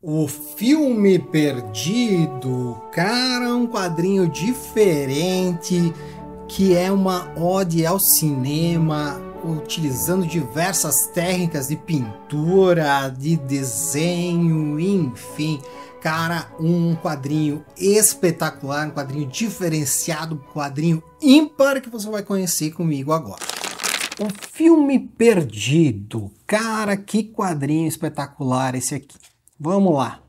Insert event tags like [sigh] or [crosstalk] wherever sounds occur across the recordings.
O filme Perdido, cara, é um quadrinho diferente que é uma ode ao cinema, utilizando diversas técnicas de pintura, de desenho, enfim. Cara, um quadrinho espetacular, um quadrinho diferenciado, um quadrinho ímpar que você vai conhecer comigo agora. O filme Perdido. Cara, que quadrinho espetacular esse aqui. Vamos lá.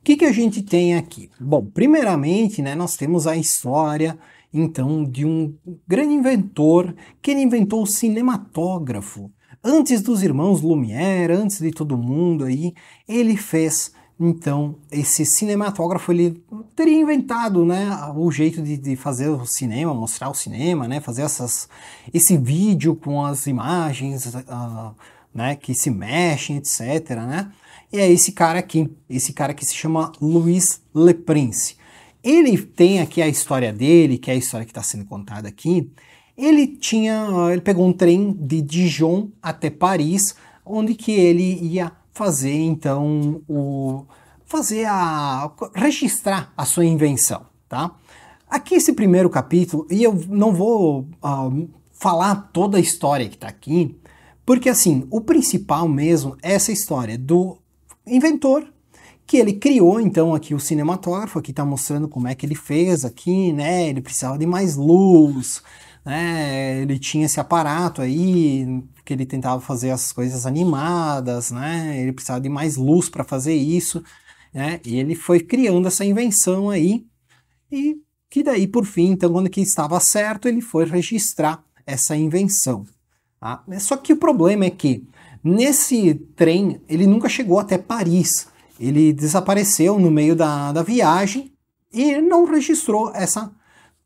O que, que a gente tem aqui? Bom, primeiramente, né, nós temos a história então de um grande inventor que ele inventou o cinematógrafo. Antes dos irmãos Lumière, antes de todo mundo aí, ele fez então esse cinematógrafo ele teria inventado, né, o jeito de, de fazer o cinema, mostrar o cinema, né, fazer essas esse vídeo com as imagens, uh, né, que se mexem, etc, né? é esse cara aqui, esse cara que se chama Luiz Le Prince. Ele tem aqui a história dele, que é a história que está sendo contada aqui. Ele tinha, ele pegou um trem de Dijon até Paris, onde que ele ia fazer então o fazer a registrar a sua invenção, tá? Aqui esse primeiro capítulo e eu não vou uh, falar toda a história que está aqui, porque assim o principal mesmo é essa história do inventor, que ele criou então aqui o cinematógrafo, aqui está mostrando como é que ele fez aqui, né? Ele precisava de mais luz, né? Ele tinha esse aparato aí que ele tentava fazer as coisas animadas, né? Ele precisava de mais luz para fazer isso, né? E ele foi criando essa invenção aí e que daí por fim, então quando que estava certo, ele foi registrar essa invenção. Tá? Só que o problema é que Nesse trem, ele nunca chegou até Paris. Ele desapareceu no meio da, da viagem e não registrou essa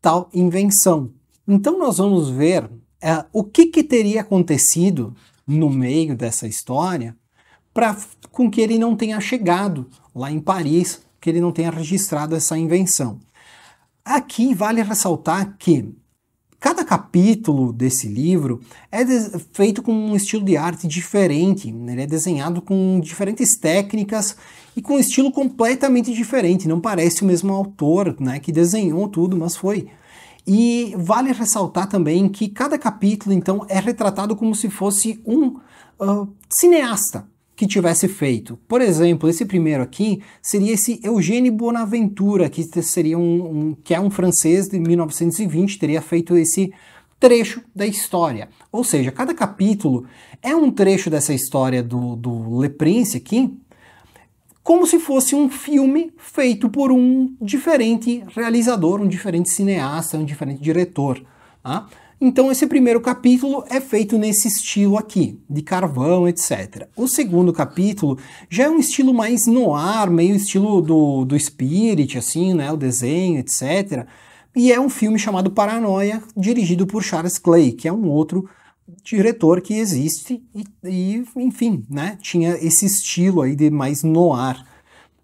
tal invenção. Então nós vamos ver é, o que, que teria acontecido no meio dessa história para com que ele não tenha chegado lá em Paris, que ele não tenha registrado essa invenção. Aqui vale ressaltar que Cada capítulo desse livro é feito com um estilo de arte diferente, né? ele é desenhado com diferentes técnicas e com um estilo completamente diferente, não parece o mesmo autor né, que desenhou tudo, mas foi. E vale ressaltar também que cada capítulo, então, é retratado como se fosse um uh, cineasta, que tivesse feito. Por exemplo, esse primeiro aqui seria esse Eugênio Bonaventura, que seria um, um que é um francês de 1920, teria feito esse trecho da história. Ou seja, cada capítulo é um trecho dessa história do, do Le Prince aqui, como se fosse um filme feito por um diferente realizador, um diferente cineasta, um diferente diretor. ah. Então esse primeiro capítulo é feito nesse estilo aqui, de carvão, etc. O segundo capítulo já é um estilo mais noir, meio estilo do, do Spirit, assim, né, o desenho, etc. E é um filme chamado Paranoia, dirigido por Charles Clay, que é um outro diretor que existe e, e enfim, né, tinha esse estilo aí de mais noir.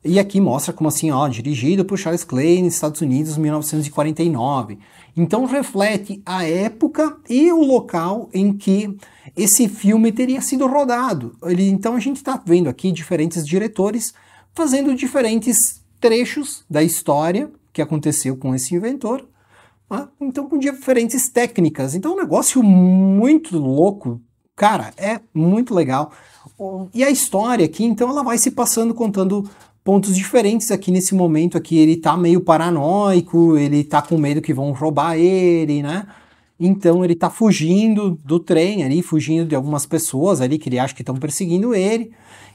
E aqui mostra como assim, ó, dirigido por Charles Clay nos Estados Unidos, 1949. Então reflete a época e o local em que esse filme teria sido rodado. Ele, então a gente está vendo aqui diferentes diretores fazendo diferentes trechos da história que aconteceu com esse inventor, né? então com diferentes técnicas. Então é um negócio muito louco, cara, é muito legal. E a história aqui, então, ela vai se passando contando pontos diferentes aqui nesse momento aqui. Ele tá meio paranoico, ele tá com medo que vão roubar ele, né? Então ele tá fugindo do trem ali, fugindo de algumas pessoas ali que ele acha que estão perseguindo ele.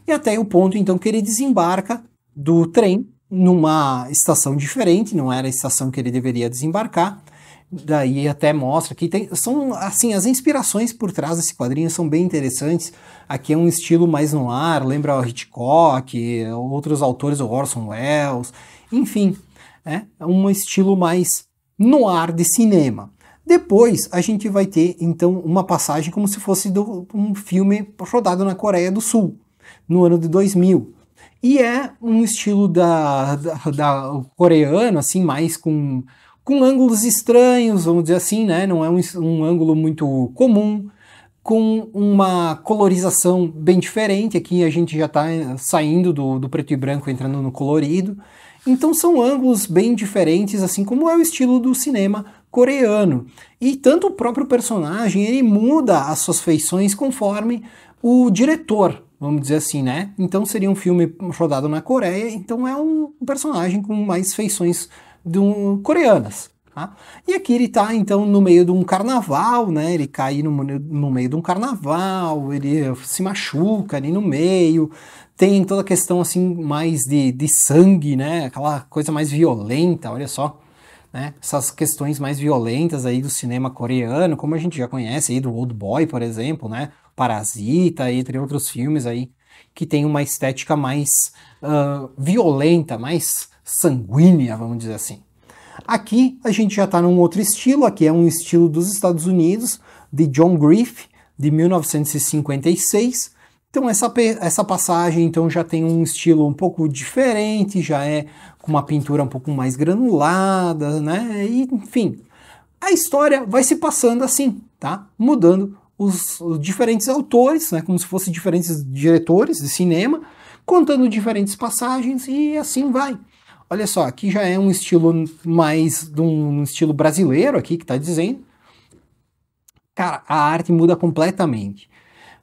E até o ponto então que ele desembarca do trem numa estação diferente, não era a estação que ele deveria desembarcar daí até mostra que tem, são assim as inspirações por trás desse quadrinho são bem interessantes aqui é um estilo mais no ar lembra o Hitchcock outros autores o Orson Welles enfim né? é um estilo mais no ar de cinema depois a gente vai ter então uma passagem como se fosse do, um filme rodado na Coreia do Sul no ano de 2000 e é um estilo da, da, da coreano assim mais com com ângulos estranhos, vamos dizer assim, né? Não é um, um ângulo muito comum, com uma colorização bem diferente. Aqui a gente já está eh, saindo do, do preto e branco, entrando no colorido. Então são ângulos bem diferentes, assim como é o estilo do cinema coreano. E tanto o próprio personagem, ele muda as suas feições conforme o diretor, vamos dizer assim, né? Então seria um filme rodado na Coreia, então é um personagem com mais feições de um, coreanas. Tá? E aqui ele está então no meio de um carnaval, né? Ele cai no, no meio de um carnaval, ele se machuca ali no meio, tem toda a questão assim mais de, de sangue, né? Aquela coisa mais violenta, olha só. Né? Essas questões mais violentas aí do cinema coreano, como a gente já conhece aí do Old Boy, por exemplo, né? Parasita, entre outros filmes aí, que tem uma estética mais uh, violenta, mais sanguínea, vamos dizer assim. Aqui a gente já está num outro estilo, aqui é um estilo dos Estados Unidos, de John Griffith, de 1956. Então essa, essa passagem então já tem um estilo um pouco diferente, já é com uma pintura um pouco mais granulada, né? E, enfim, a história vai se passando assim, tá? Mudando os, os diferentes autores, né? Como se fossem diferentes diretores de cinema, contando diferentes passagens e assim vai. Olha só, aqui já é um estilo mais de um estilo brasileiro aqui que está dizendo. Cara, a arte muda completamente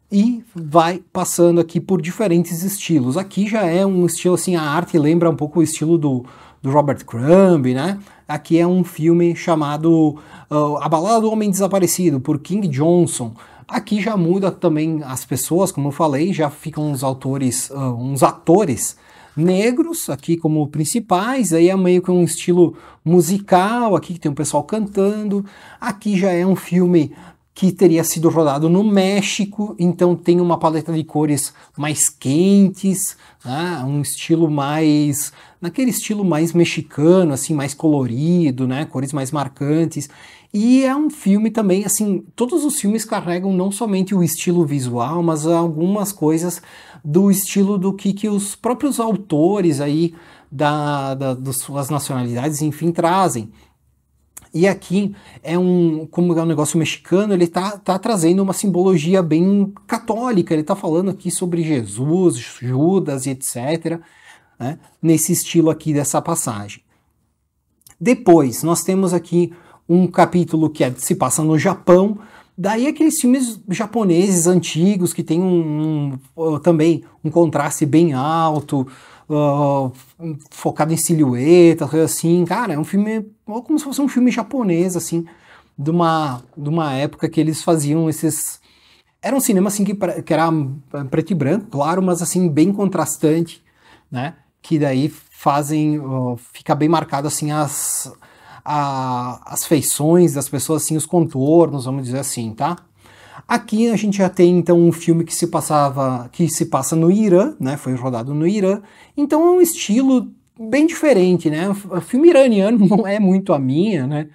e vai passando aqui por diferentes estilos. Aqui já é um estilo assim, a arte lembra um pouco o estilo do, do Robert Crumb, né? Aqui é um filme chamado uh, A Balada do Homem Desaparecido, por King Johnson. Aqui já muda também as pessoas, como eu falei, já ficam os autores, uh, uns atores negros aqui como principais, aí é meio que um estilo musical, aqui que tem um pessoal cantando. Aqui já é um filme que teria sido rodado no México, então tem uma paleta de cores mais quentes, né? um estilo mais naquele estilo mais mexicano, assim, mais colorido, né, cores mais marcantes. E é um filme também, assim, todos os filmes carregam não somente o estilo visual, mas algumas coisas do estilo do que, que os próprios autores aí da, da, das suas nacionalidades, enfim, trazem. E aqui é um, como é um negócio mexicano, ele tá, tá trazendo uma simbologia bem católica, ele tá falando aqui sobre Jesus, Judas e etc, né? nesse estilo aqui dessa passagem. Depois, nós temos aqui um capítulo que é, se passa no Japão, daí aqueles filmes japoneses antigos que tem um, um também um contraste bem alto, focado em silhueta, coisa assim. Cara, é um filme como se fosse um filme japonês, assim, de uma, de uma época que eles faziam esses. Era um cinema assim que, que era é, preto e branco, claro, mas assim, bem contrastante, né? Que daí fazem. Uh, fica bem marcado assim as, a, as feições das pessoas, assim, os contornos, vamos dizer assim, tá? Aqui a gente já tem então um filme que se passava, que se passa no Irã, né? Foi rodado no Irã. Então é um estilo bem diferente, né? O é, filme iraniano [laughs] não é muito a minha, né?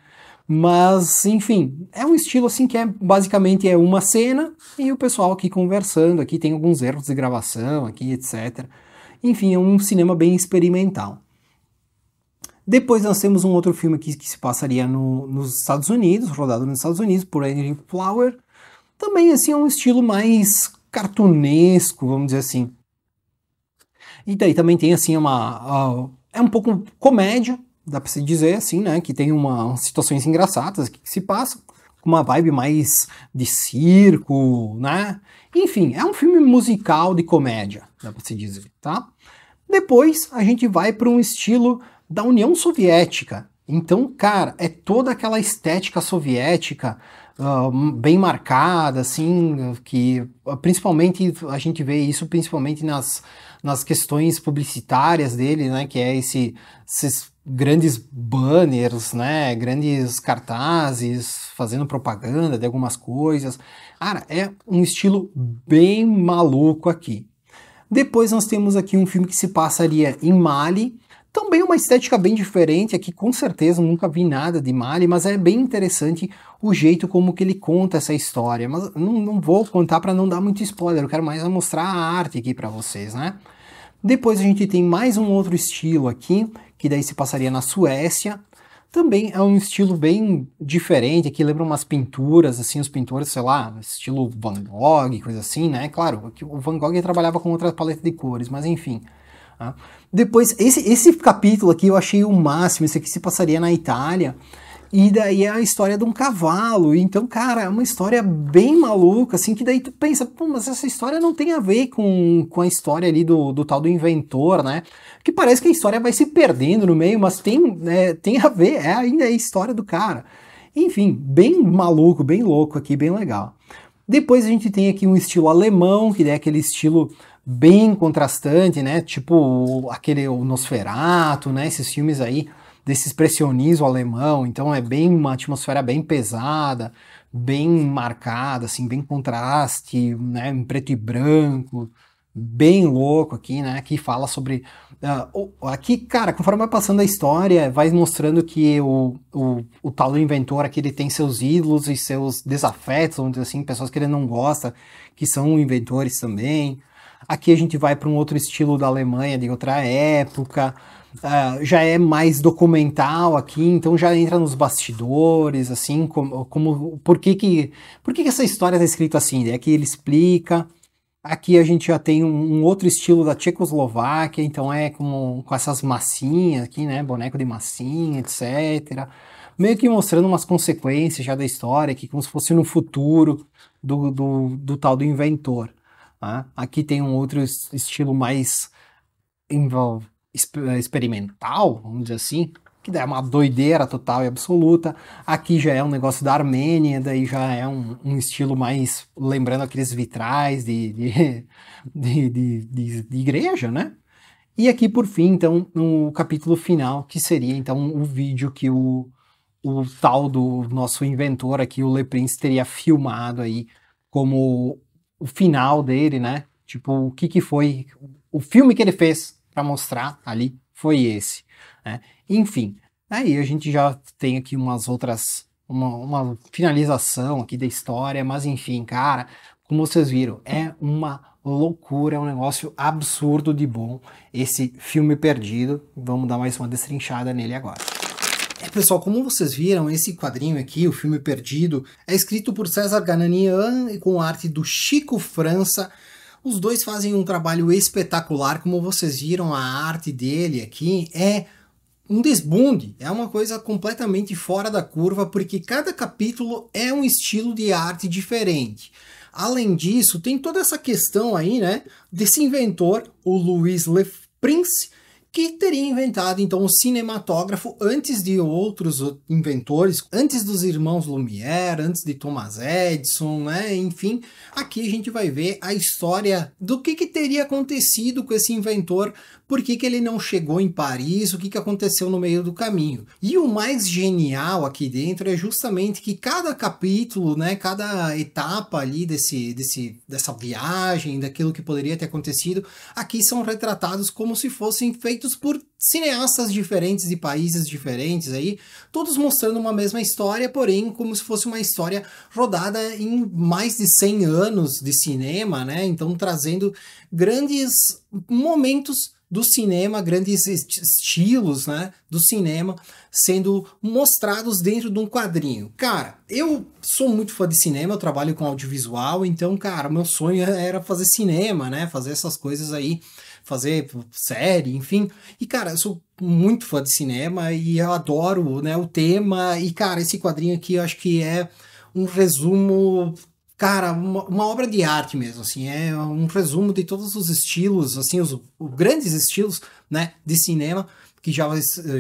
Mas, enfim, é um estilo assim que é basicamente é uma cena e o pessoal aqui conversando, aqui tem alguns erros de gravação, aqui, etc. Enfim, é um cinema bem experimental. Depois nós temos um outro filme que, que se passaria no, nos Estados Unidos, rodado nos Estados Unidos por Henry Flower, também assim é um estilo mais cartunesco, vamos dizer assim. E daí também tem assim uma uh, é um pouco comédia, dá para se dizer assim, né, que tem uma situações engraçadas que se passam, com uma vibe mais de circo, né? Enfim, é um filme musical de comédia, dá para se dizer, tá? Depois a gente vai para um estilo da União Soviética. Então, cara, é toda aquela estética soviética ah, bem marcada, assim, que ah, principalmente a gente vê isso principalmente nas, nas questões publicitárias dele, né, que é esse, esses grandes banners, né, grandes cartazes fazendo propaganda de algumas coisas. Cara, é um estilo bem maluco aqui. Depois nós temos aqui um filme que se passaria em Mali, também uma estética bem diferente, aqui com certeza nunca vi nada de Mali, mas é bem interessante o jeito como que ele conta essa história. Mas não, não vou contar para não dar muito spoiler, eu quero mais é mostrar a arte aqui para vocês, né? Depois a gente tem mais um outro estilo aqui, que daí se passaria na Suécia. Também é um estilo bem diferente, aqui lembra umas pinturas, assim, os pintores, sei lá, estilo Van Gogh, coisa assim, né? Claro, o Van Gogh trabalhava com outra paleta de cores, mas enfim. Tá? Depois, esse, esse capítulo aqui eu achei o máximo, esse aqui se passaria na Itália. E daí é a história de um cavalo. Então, cara, é uma história bem maluca, assim, que daí tu pensa, pô, mas essa história não tem a ver com, com a história ali do, do tal do inventor, né? Que parece que a história vai se perdendo no meio, mas tem, é, tem a ver, é ainda a história do cara. Enfim, bem maluco, bem louco aqui, bem legal. Depois a gente tem aqui um estilo alemão, que é aquele estilo bem contrastante, né? Tipo aquele o Nosferatu, né? Esses filmes aí desse expressionismo alemão, então é bem uma atmosfera bem pesada, bem marcada, assim, bem contraste, né, em preto e branco, bem louco aqui, né, que fala sobre... Uh, aqui, cara, conforme vai passando a história, vai mostrando que o, o, o tal do inventor aqui, ele tem seus ídolos e seus desafetos, vamos dizer assim, pessoas que ele não gosta, que são inventores também, Aqui a gente vai para um outro estilo da Alemanha, de outra época. Uh, já é mais documental aqui, então já entra nos bastidores, assim, como, como por que que, por que que essa história está escrita assim, É Aqui ele explica, aqui a gente já tem um, um, outro estilo da Tchecoslováquia, então é como, com essas massinhas aqui, né, boneco de massinha, etc., meio que mostrando umas consequências já da história, que como se fosse no futuro do, do, do tal do inventor. Tá? Aqui tem um outro estilo mais envolve, eh, experimental, vamos dizer assim, que daí é uma doideira total e absoluta. Aqui já é um negócio da Armênia, daí já é um, um estilo mais lembrando aqueles vitrais de de, [laughs] de, de, de, igreja, né? E aqui, por fim, então, no capítulo final, que seria então o vídeo que o, o tal do nosso inventor aqui, o Le Prince, teria filmado aí como o final dele, né? Tipo, o que que foi, o filme que ele fez para mostrar ali foi esse, né? Enfim, aí a gente já tem aqui umas outras, uma, uma finalização aqui da história, mas enfim, cara, como vocês viram, é uma loucura, é um negócio absurdo de bom esse filme perdido. Vamos dar mais uma destrinchada nele agora. É, pessoal, como vocês viram, esse quadrinho aqui, o filme Perdido, é escrito por César Gananian e com arte do Chico França. Os dois fazem um trabalho espetacular, como vocês viram, a arte dele aqui é um desbunde, é uma coisa completamente fora da curva, porque cada capítulo é um estilo de arte diferente. Além disso, tem toda essa questão aí, né, desse inventor, o Luiz Le Prince, que teria inventado então o cinematógrafo antes de outros inventores, antes dos irmãos Lumière, antes de Thomas Edison, né? Enfim, aqui a gente vai ver a história do que, que teria acontecido com esse inventor por que, que ele não chegou em Paris, o que, que aconteceu no meio do caminho. E o mais genial aqui dentro é justamente que cada capítulo, né, cada etapa ali desse, desse, dessa viagem, daquilo que poderia ter acontecido, aqui são retratados como se fossem feitos por cineastas diferentes de países diferentes aí, todos mostrando uma mesma história, porém como se fosse uma história rodada em mais de 100 anos de cinema, né? Então trazendo grandes momentos do cinema, grandes estilos né, do cinema sendo mostrados dentro de um quadrinho. Cara, eu sou muito fã de cinema, eu trabalho com audiovisual, então, cara, meu sonho é, era fazer cinema, né? Fazer essas coisas aí, fazer série, enfim. E, cara, eu sou muito fã de cinema e eu adoro né, o tema. E, cara, esse quadrinho aqui eu acho que é um resumo cara, uma, uma, obra de arte mesmo, assim, é um resumo de todos os estilos, assim, os, os grandes estilos, né, de cinema que já,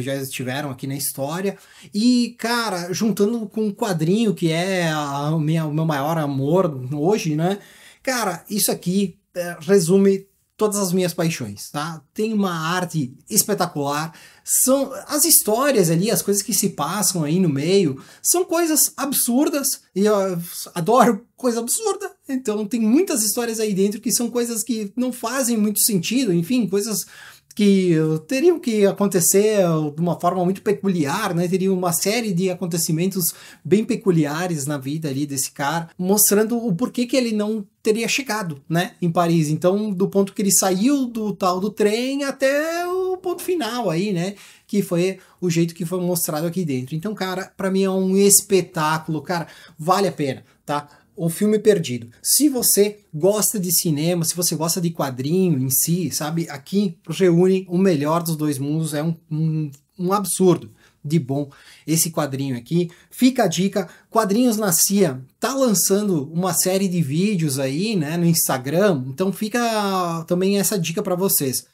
já estiveram aqui na história. E, cara, juntando com o um quadrinho, que é a minha, o meu maior amor hoje, né, cara, isso aqui é, resume todas as minhas paixões, tá? Tem uma arte espetacular, são as histórias ali, as coisas que se passam aí no meio, são coisas absurdas e eu adoro coisa absurda. Então tem muitas histórias aí dentro que são coisas que não fazem muito sentido, enfim, coisas que teriam que acontecer eh, de uma forma muito peculiar, né? Teria uma série de acontecimentos bem peculiares na vida ali desse cara, mostrando o porquê que ele não teria chegado, né, em Paris. Então, do ponto que ele saiu do tal do trem até o ponto final aí, né, que foi o jeito que foi mostrado aqui dentro. Então, cara, para mim é um espetáculo, cara, vale a pena, tá? O Filme Perdido. Se você gosta de cinema, se você gosta de quadrinho em si, sabe? Aqui reúne o melhor dos dois mundos, é um, um, um absurdo de bom esse quadrinho aqui. Fica a dica, Quadrinhos na CIA tá lançando uma série de vídeos aí, né, no Instagram, então fica também essa dica para vocês.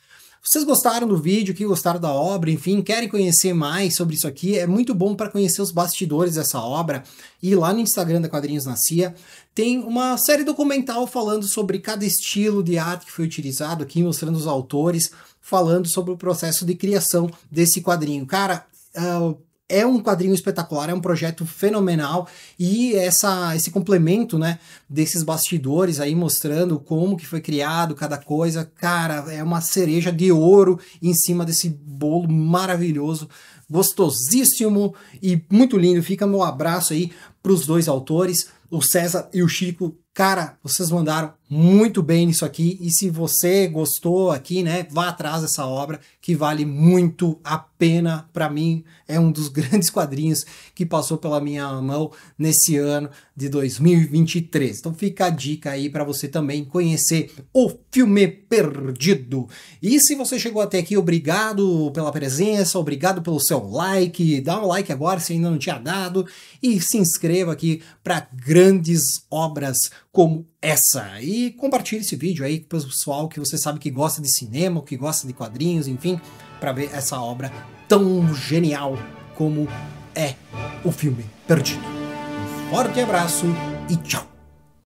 Vocês gostaram do vídeo, que gostaram da obra, enfim, querem conhecer mais sobre isso aqui? É muito bom para conhecer os bastidores dessa obra. E lá no Instagram da Quadrinhos na Cia tem uma série documental falando sobre cada estilo de arte que foi utilizado aqui, mostrando os autores, falando sobre o processo de criação desse quadrinho. Cara, uh, é um quadrinho espetacular, é um projeto fenomenal e essa, esse complemento, né, desses bastidores aí mostrando como que foi criado cada coisa, cara, é uma cereja de ouro em cima desse bolo maravilhoso, gostosíssimo e muito lindo. Fica meu abraço aí para os dois autores, o César e o Chico. Cara, vocês mandaram muito bem nisso aqui. E se você gostou aqui, né, vá atrás dessa obra que vale muito a pena para mim. É um dos [laughs] grandes quadrinhos que passou pela minha mão nesse ano de 2023. Então fica a dica aí para você também conhecer o filme perdido. E se você chegou até aqui, obrigado pela presença, obrigado pelo seu like. Dá um like agora se ainda não tinha dado e se inscreva aqui para grandes obras como essa. E compartilhe esse vídeo aí para o pessoal que você sabe que gosta de cinema, que gosta de quadrinhos, enfim, para ver essa obra tão genial como é o filme Perdido. Um forte abraço e tchau!